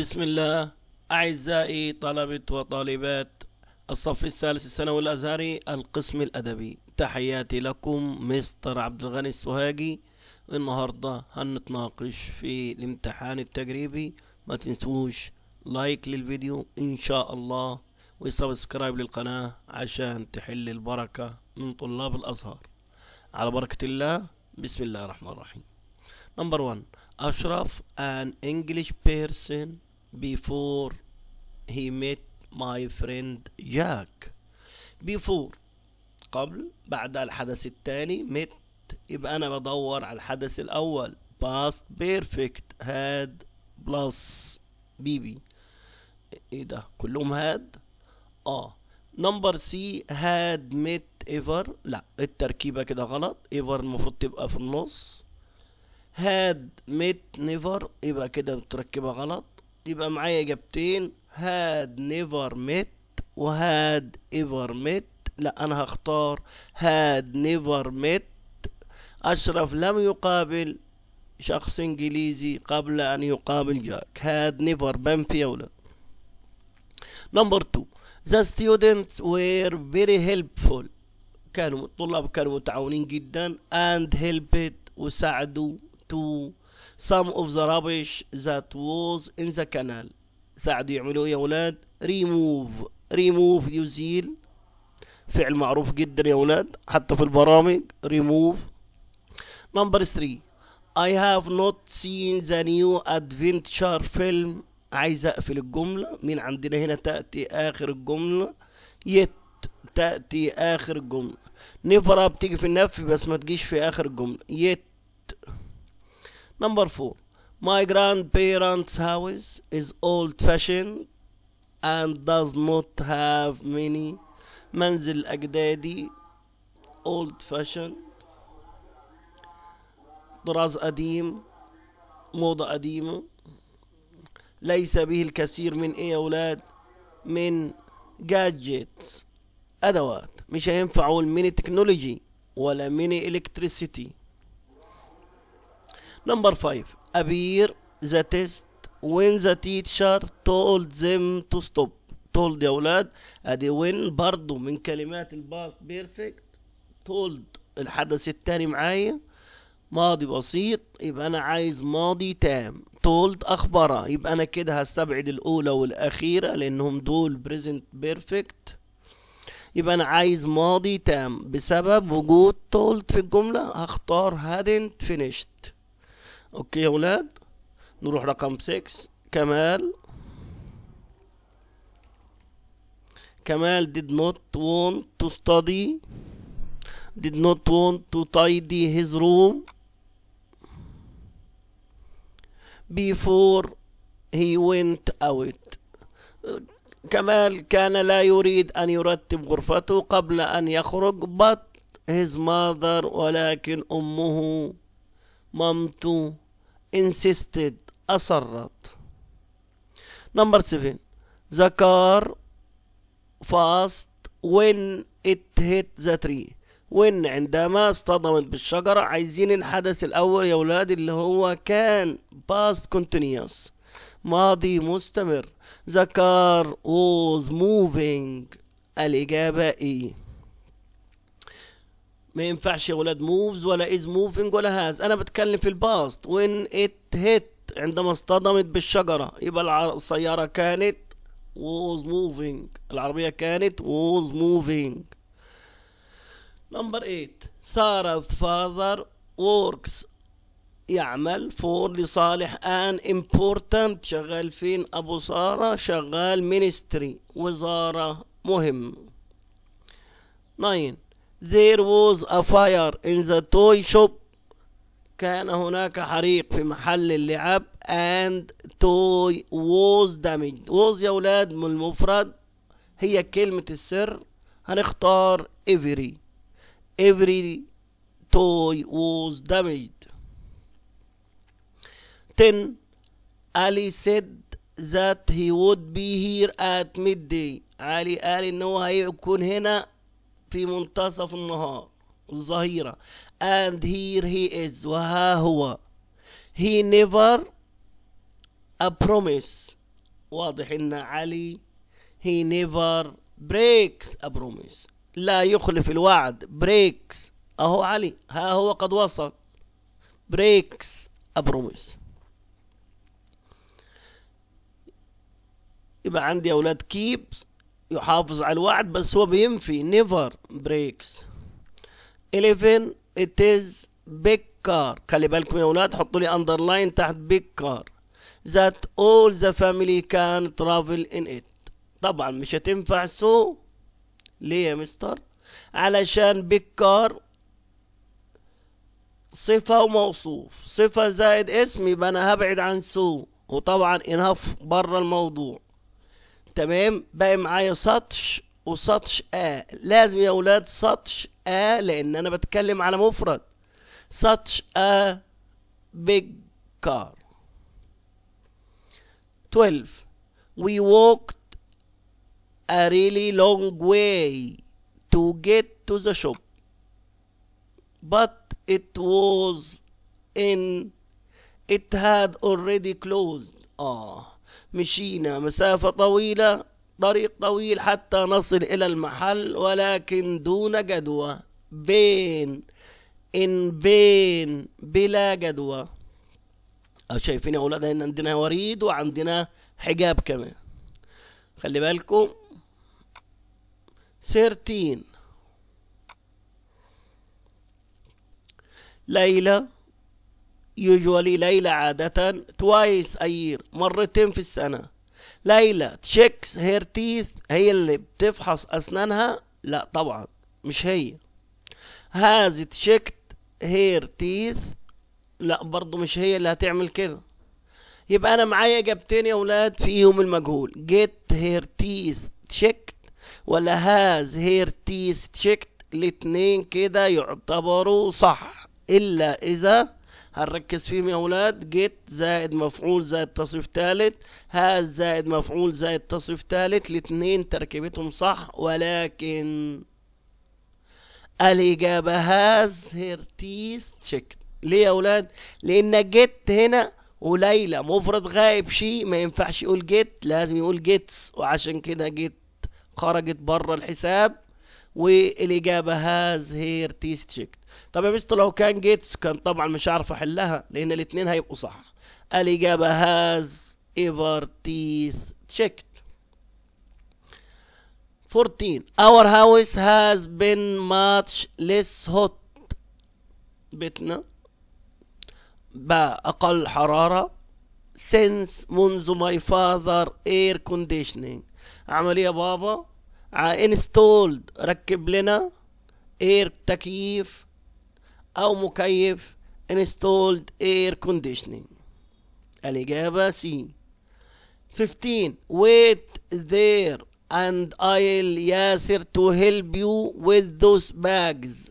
بسم الله أعزائي طلبة وطالبات الصف الثالث الثانوي الأزهري القسم الأدبي تحياتي لكم مستر عبد الغني السوهاجي النهاردة هنتناقش في الامتحان التجريبي ما تنسوش لايك للفيديو إن شاء الله وسبسكرايب للقناة عشان تحل البركة من طلاب الأزهر على بركة الله بسم الله الرحمن الرحيم نمبر ون اشرف ان انجلش بيرسون بيفور هي ميت ماي فريند جاك بيفور قبل بعد الحدث الثاني ميت يبقى انا بدور على الحدث الاول باست بيرفكت هاد بلس بيبي ايه ده كلهم هاد اه نمبر سي هاد ميت ايفر لا التركيبه كده غلط ايفر المفروض تبقى في النص هاد ميت نيفر يبقى كده متركبة غلط يبقى معايا اجابتين هاد نيفر ميت وهاد ايفر ميت لا انا هختار هاد نيفر ميت اشرف لم يقابل شخص انجليزي قبل ان يقابل جاك هاد نيفر بنفي او نمبر 2 ذا ستودنتس وير فيري helpful كانوا الطلاب كانوا متعاونين جدا اند helped وساعدوا to some of the rubbish that was in the canal ساعدوا يعملوا ايه يا ولاد remove remove يزيل فعل معروف جدا يا ولاد حتى في البرامج remove number 3 I have not seen the new adventure film عايز اقفل الجملة مين عندنا هنا تأتي آخر الجملة يت تأتي آخر الجملة نفرة بتيجي في النفي بس ما تجيش في آخر الجملة يت نمبر فور my grandparents' house is old-fashioned and does not have many. منزل أجدادي old-fashioned طراز قديم موضة قديمة ليس به الكثير من ايه يا اولاد من gadgets ادوات مش هينفع اقول من التكنولوجي ولا من الكتريسيتي نمبر 5. ابير ذا تيست وين ذا تيتشر تولد ذيم تو ستوب تولد يا ولاد ادي وين برضو من كلمات الباست بيرفكت تولد الحدث التاني معايا ماضي بسيط يبقى انا عايز ماضي تام تولد اخبره يبقى انا كده هستبعد الاولى والاخيره لانهم دول بريزنت بيرفكت يبقى انا عايز ماضي تام بسبب وجود تولد في الجمله هختار هادنت finished اوكي يا ولاد نروح رقم 6 كمال كمال did not want to study did not want to tidy his room before he went out كمال كان لا يريد أن يرتب غرفته قبل أن يخرج but his mother ولكن أمه مامته insisted أصرت number 7 the car fast when it hit the tree when عندما اصطدمت بالشجرة عايزين الحدث الأول يا ولاد اللي هو كان past continuous ماضي مستمر the car was moving الإجابة إيه ما ينفعش يا ولاد موفز ولا از موفينج ولا هاز انا بتكلم في الباست وين ات هيت عندما اصطدمت بالشجرة يبقى السيارة كانت ووز موفينج العربية كانت ووز موفينج نمبر 8 ساره فاذر ووركس يعمل فور لصالح ان امبورتنت شغال فين ابو سارة شغال مينستري وزارة مهم 9 There was a fire in the toy shop كان هناك حريق في محل اللعب and toy was damaged was يا ولاد من المفرد هي كلمة السر هنختار every every toy was damaged 10 Ali said that he would be here at midday علي قال ان هو هيكون هنا في منتصف النهار الظهيرة and here he is وها هو he never a promise واضح ان علي he never breaks a promise لا يخلف الوعد breaks اهو علي ها هو قد وصل breaks a promise يبقى عندي اولاد keeps يحافظ على الوعد بس هو بينفي نيفر بريكس 11 it is big car خلي بالكم يا اولاد حطوا لي اندرلاين تحت big car that all the family can travel in it طبعا مش هتنفع سو ليه يا مستر علشان big car صفة وموصوف صفة زائد اسم يبقى انا هبعد عن سو وطبعا انهاف بره الموضوع تمام باقي معايا سطش وسطش آ لازم يا ولاد سطش آ لأن أنا بتكلم على مفرد سطش آ big car 12 we walked a really long way to get to the shop but it was in it had already closed ah مشينا مسافة طويلة طريق طويل حتى نصل إلى المحل ولكن دون جدوى بين إن بين بلا جدوى شايفين يا أولاد إن عندنا وريد وعندنا حجاب كمان خلي بالكم سيرتين ليلى يوجوالي ليلة عادة توايس أير مرتين في السنة ليلى تشيكس هير تيث هي اللي بتفحص أسنانها لا طبعا مش هي هاز تشيكت هير تيث لا برضو مش هي اللي هتعمل كده يبقى أنا معايا إجابتين يا ولاد فيهم المجهول جيت هير تيث تشيكت ولا هاز هير تيث تشيكت الاتنين كده يعتبروا صح إلا إذا هنركز فيهم يا اولاد جيت زائد مفعول زائد تصريف ثالث هاز زائد مفعول زائد تصريف ثالث الاثنين تركيبتهم صح ولكن الإجابة هاز هيرتيز تشيكت ليه يا أولاد؟ لأن جيت هنا وليلى مفرد غائب شيء ما ينفعش يقول جيت لازم يقول جيتس وعشان كده جيت خرجت بره الحساب والاجابه هاز هير تيست شيكت طب يا مستر لو كان جيتس كان طبعا مش هعرف احلها لان الاثنين هيبقوا صح الاجابه هاز ايفر تيث تشيكت 14 our house has been much less hot بيتنا باقل حرارة since منذ ماي فاذر air conditioning عمل ايه يا بابا انستولد ركب لنا اير تكييف او مكيف انستولد اير كونديشنينج الاجابه سي 15 wait there and I'll ياسر to help you with those bags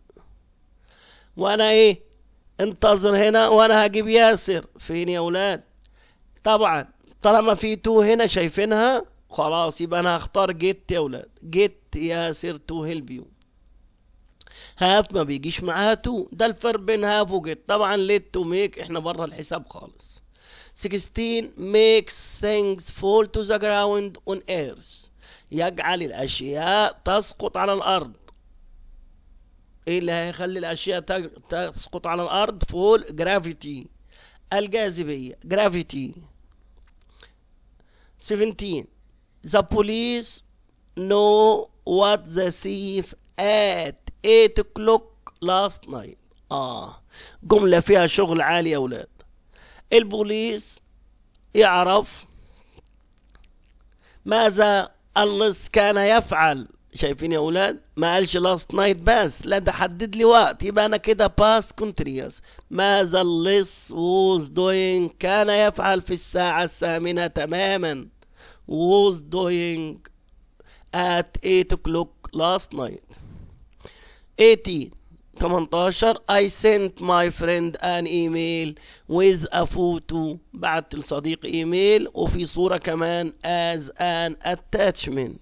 وانا ايه انتظر هنا وانا هجيب ياسر فين يا اولاد طبعا طالما في تو هنا شايفينها خلاص يبقى انا هختار جيت يا ولاد جيت يا سير تو هيلب يو هاف ما بيجيش معاها تو ده الفرق بين هاف وجيت طبعا ليت تو ميك احنا بره الحساب خالص 16 makes things fall to the ground on earth يجعل الاشياء تسقط على الارض ايه اللي هيخلي الاشياء تسقط على الارض فول جرافيتي الجاذبيه جرافيتي 17 The police know what the thief at 8 o'clock last night. آه جملة فيها شغل عالي يا ولاد. البوليس يعرف ماذا اللص كان يفعل شايفين يا اولاد ما قالش لاست نايت بس لا ده حدد لي وقت يبقى انا كده past continuous ماذا اللص was doing كان يفعل في الساعه الثامنه تماما was doing at 8 o'clock last night 18 18 I sent my friend an email with a photo بعت لصديق ايميل وفي صورة كمان as an attachment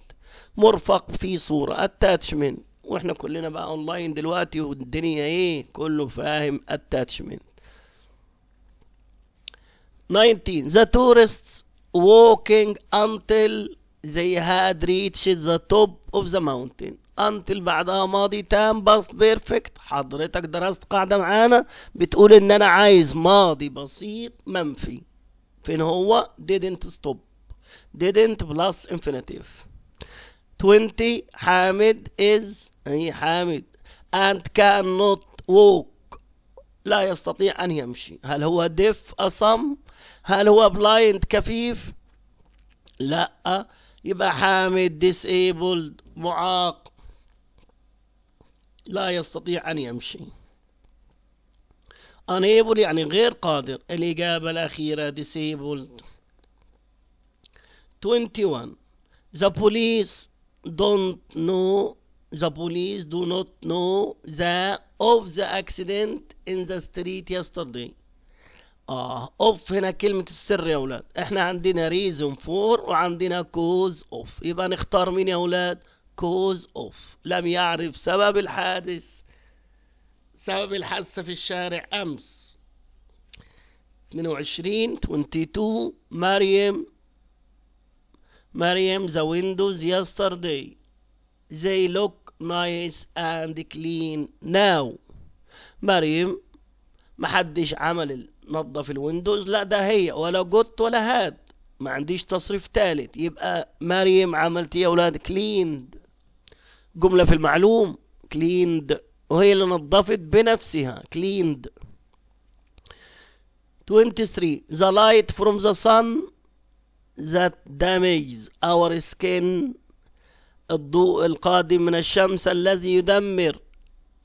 مرفق في صورة attachment واحنا كلنا بقى اونلاين دلوقتي والدنيا ايه كله فاهم attachment 19 the tourists walking until they had reached the top of the mountain until بعدها ماضي تام بس بيرفكت حضرتك درست قاعدة معانا بتقول ان انا عايز ماضي بسيط منفي فين هو didn't stop didn't plus infinitive 20 حامد is اي حامد and cannot walk لا يستطيع أن يمشي هل هو دف أصم هل هو بلايند كفيف لا يبقى حامد ديسيبل معاق لا يستطيع أن يمشي unable يعني غير قادر الإجابة الأخيرة disabled 21 the police don't know the police do not know the of the accident in the street yesterday اه اوف هنا كلمة السر يا ولاد احنا عندنا reason for وعندنا cause of يبقى نختار مين يا ولاد cause of لم يعرف سبب الحادث سبب الحادثة في الشارع امس 22 22 مريم مريم the windows yesterday they look نايس اند كلين ناو مريم محدش عمل نظف الويندوز لا ده هي ولا جوت ولا هاد ما عنديش تصريف ثالث يبقى مريم عملت إيه يا اولاد كليند جمله في المعلوم كليند وهي اللي نظفت بنفسها كليند 23 the light from the sun that damages our skin الضوء القادم من الشمس الذي يدمر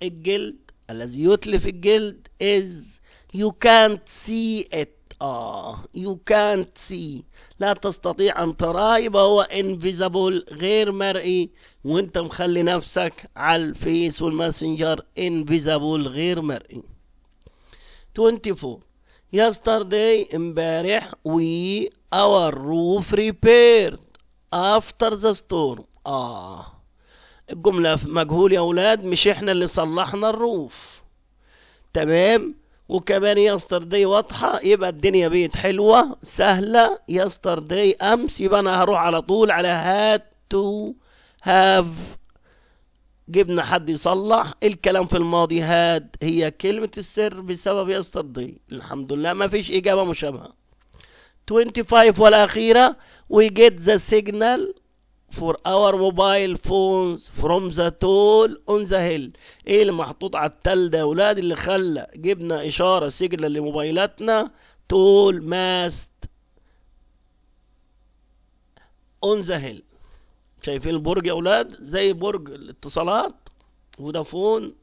الجلد الذي يتلف الجلد is you can't see it آه you can't see لا تستطيع أن تراه يبقى هو invisible غير مرئي وأنت مخلي نفسك على الفيس والماسنجر invisible غير مرئي 24 yesterday امبارح we our roof repaired after the storm آه الجملة مجهول يا أولاد مش إحنا اللي صلحنا الروف تمام وكمان دي واضحة يبقى الدنيا بيت حلوة سهلة دي أمس يبقى أنا هروح على طول على هات تو هاف جبنا حد يصلح الكلام في الماضي هاد هي كلمة السر بسبب دي الحمد لله ما فيش إجابة مشابهة 25 والأخيرة we get the signal for our mobile phones from the toll on the hill ايه اللي محطوط على التل ده يا ولاد اللي خلى جبنا اشاره سيجنال لموبايلاتنا تول ماست on the hill شايفين البرج يا ولاد زي برج الاتصالات ودافون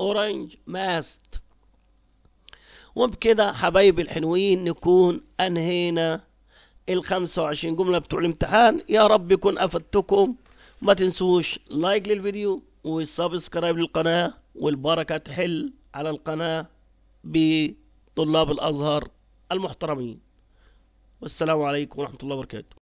اورنج ماست وبكده حبايبي الحلوين نكون انهينا ال 25 جمله بتوع الامتحان يا رب يكون افدتكم ما تنسوش لايك للفيديو وسبسكرايب للقناه والبركه تحل على القناه بطلاب الازهر المحترمين والسلام عليكم ورحمه الله وبركاته